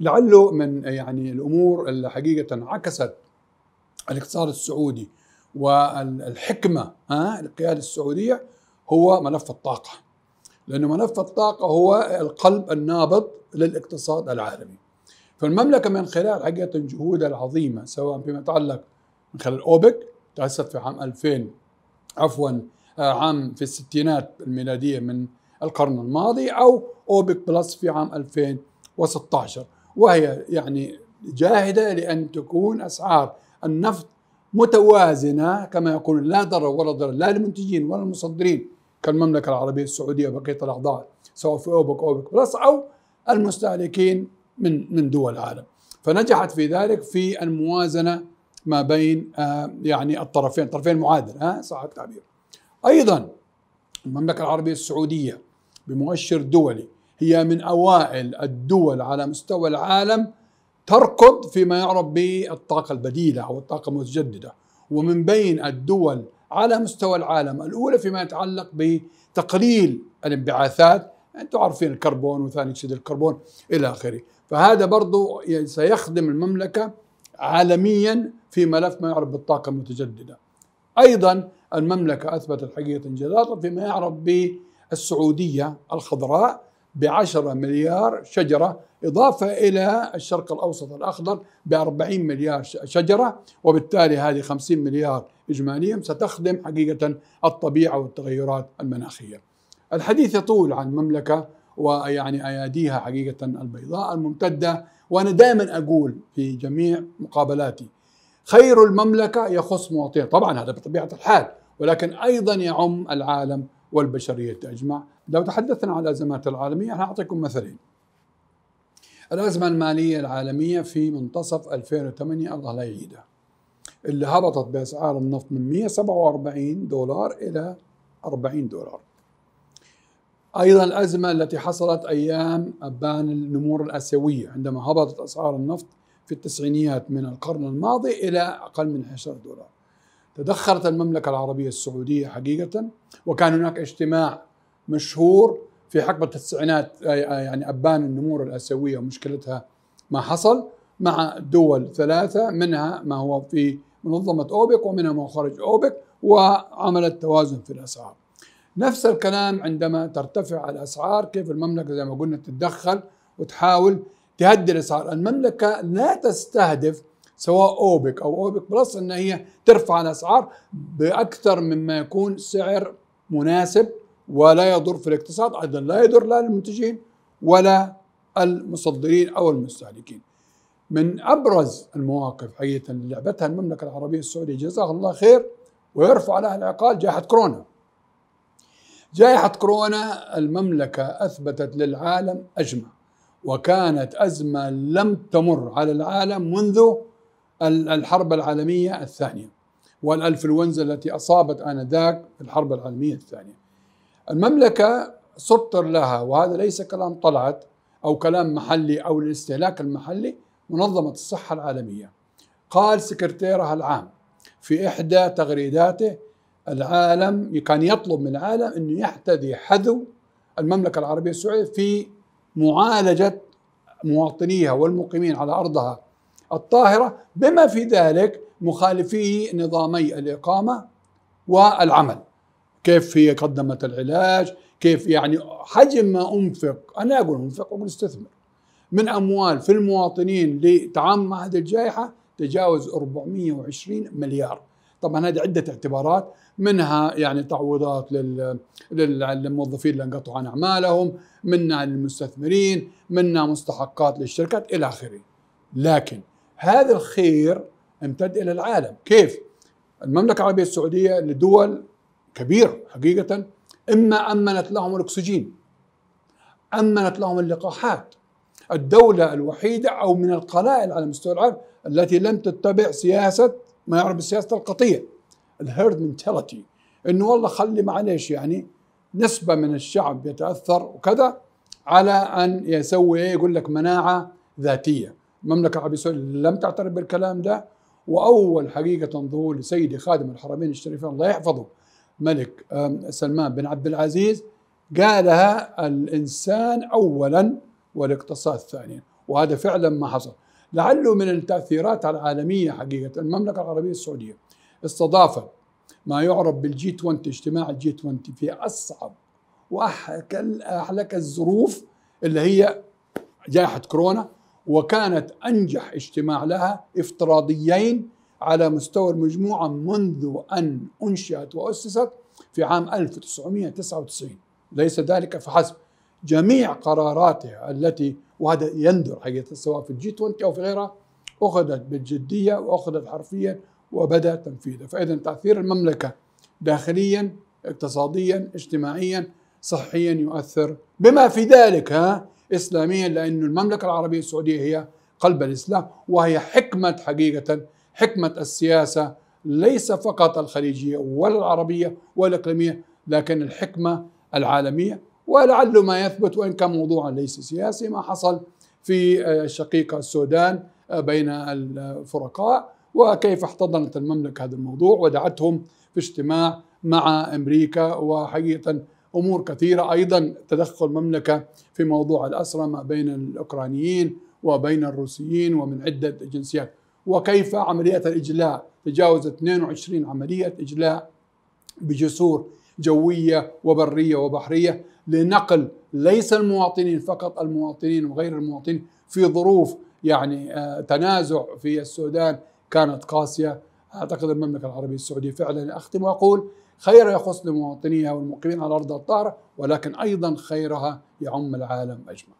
لعله من يعني الامور اللي حقيقه عكست الاقتصاد السعودي والحكمه ها القياده السعوديه هو ملف الطاقه لانه ملف الطاقه هو القلب النابض للاقتصاد العالمي فالمملكه من خلال حقيقه جهودها العظيمه سواء فيما يتعلق من خلال اوبك تاسست في عام 2000 عفوا عام في الستينات الميلاديه من القرن الماضي او اوبك بلس في عام 2016 وهي يعني جاهدة لأن تكون أسعار النفط متوازنة كما يقول لا ضرر ولا ضرر لا للمنتجين ولا للمصدرين كالمملكة العربية السعودية وبقية الأعضاء سواء في أوبك أو أوبك بلس أو المستهلكين من من دول العالم فنجحت في ذلك في الموازنة ما بين آه، يعني الطرفين طرفين معادل ها صح التعبير أيضا المملكة العربية السعودية بمؤشر دولي هي من أوائل الدول على مستوى العالم تركض فيما يعرف بالطاقة البديلة أو الطاقة المتجددة ومن بين الدول على مستوى العالم الأولى فيما يتعلق بتقليل الانبعاثات أنتم عارفين الكربون وثاني أكسيد الكربون إلى آخره فهذا برضو سيخدم المملكة عالميا في ملف ما يعرف بالطاقة المتجددة أيضا المملكة أثبتت حقيقة إنجازاتها فيما يعرف بالسعودية الخضراء بعشرة مليار شجرة إضافة إلى الشرق الأوسط الأخضر بأربعين مليار شجرة وبالتالي هذه خمسين مليار إجماليا ستخدم حقيقة الطبيعة والتغيرات المناخية الحديث يطول عن المملكة ويعني أياديها حقيقة البيضاء الممتدة وأنا دائما أقول في جميع مقابلاتي خير المملكة يخص مواطنيها طبعا هذا بطبيعة الحال ولكن أيضا يعم العالم والبشرية أجمع لو تحدثنا عن الأزمات العالمية أعطيكم مثلين الأزمة المالية العالمية في منتصف 2008 الله لا يعيدها اللي هبطت بأسعار النفط من 147 دولار إلى 40 دولار أيضا الأزمة التي حصلت أيام أبان النمور الآسيوية عندما هبطت أسعار النفط في التسعينيات من القرن الماضي إلى أقل من 10 دولار تدخلت المملكة العربية السعودية حقيقة وكان هناك اجتماع مشهور في حقبة التسعينات آه، آه، يعني أبان النمور الآسيوية ومشكلتها ما حصل مع دول ثلاثة منها ما هو في منظمة أوبك ومنها ما هو خارج أوبك وعملت توازن في الأسعار نفس الكلام عندما ترتفع الأسعار كيف المملكة زي ما قلنا تتدخل وتحاول تهدي الأسعار المملكة لا تستهدف سواء اوبك او اوبك بلس ان هي ترفع الاسعار باكثر مما يكون سعر مناسب ولا يضر في الاقتصاد ايضا لا يضر لا المنتجين ولا المصدرين او المستهلكين. من ابرز المواقف حقيقه اللي لعبتها المملكه العربيه السعوديه جزاها الله خير ويرفع لها العقال جائحه كورونا. جائحه كورونا المملكه اثبتت للعالم اجمع وكانت ازمه لم تمر على العالم منذ الحرب العالمية الثانية والأنفلونزا التي أصابت آنذاك في الحرب العالمية الثانية المملكة سطر لها وهذا ليس كلام طلعت أو كلام محلي أو الاستهلاك المحلي منظمة الصحة العالمية قال سكرتيرها العام في إحدى تغريداته العالم كان يطلب من العالم أن يحتذي حذو المملكة العربية السعودية في معالجة مواطنيها والمقيمين على أرضها الطاهرة بما في ذلك مخالفي نظامي الإقامة والعمل كيف هي قدمت العلاج كيف يعني حجم ما أنفق أنا أقول أنفق أقول استثمر من أموال في المواطنين لتعامل مع هذه الجائحة تجاوز 420 مليار طبعا هذه عدة اعتبارات منها يعني تعويضات للموظفين اللي انقطعوا عن أعمالهم منها للمستثمرين منها مستحقات للشركات إلى آخره لكن هذا الخير امتد الى العالم كيف المملكه العربيه السعوديه لدول كبيره حقيقه اما امنت لهم الاكسجين امنت لهم اللقاحات الدولة الوحيدة أو من القلائل على مستوى العالم التي لم تتبع سياسة ما يعرف بسياسه القطيع الهيرد منتاليتي انه والله خلي معليش يعني نسبة من الشعب يتأثر وكذا على أن يسوي إيه؟ يقول لك مناعة ذاتية المملكة العربية السعودية لم تعترف بالكلام ده وأول حقيقة ظهور لسيدي خادم الحرمين الشريفين الله يحفظه ملك سلمان بن عبد العزيز قالها الإنسان أولا والاقتصاد ثانيا وهذا فعلا ما حصل لعله من التأثيرات العالمية حقيقة المملكة العربية السعودية استضافت ما يعرف بالجي 20 اجتماع الجي 20 في أصعب وأحلك الظروف اللي هي جائحة كورونا وكانت أنجح اجتماع لها افتراضيين على مستوى المجموعة منذ أن أنشئت وأسست في عام 1999 ليس ذلك فحسب جميع قراراتها التي وهذا يندر حقيقة سواء في الجي 20 أو في غيرها أخذت بالجدية وأخذت حرفيا وبدأ تنفيذها فإذا تأثير المملكة داخليا اقتصاديا اجتماعيا صحيا يؤثر بما في ذلك ها اسلاميا لأن المملكه العربيه السعوديه هي قلب الاسلام وهي حكمه حقيقه حكمه السياسه ليس فقط الخليجيه ولا العربيه ولا الاقليميه لكن الحكمه العالميه ولعل ما يثبت وان كان موضوعا ليس سياسي ما حصل في آه، شقيقه السودان آه، بين الفرقاء وكيف احتضنت المملكه هذا الموضوع ودعتهم في اجتماع مع امريكا وحقيقه امور كثيره ايضا تدخل المملكه في موضوع الاسرى ما بين الاوكرانيين وبين الروسيين ومن عده جنسيات وكيف عمليه الاجلاء تجاوز 22 عمليه اجلاء بجسور جويه وبريه وبحريه لنقل ليس المواطنين فقط المواطنين وغير المواطنين في ظروف يعني آه، تنازع في السودان كانت قاسيه اعتقد المملكه العربيه السعوديه فعلا اختم واقول خير يخص لمواطنيها والمقيمين على أرض الطاهرة ولكن أيضا خيرها يعم العالم أجمع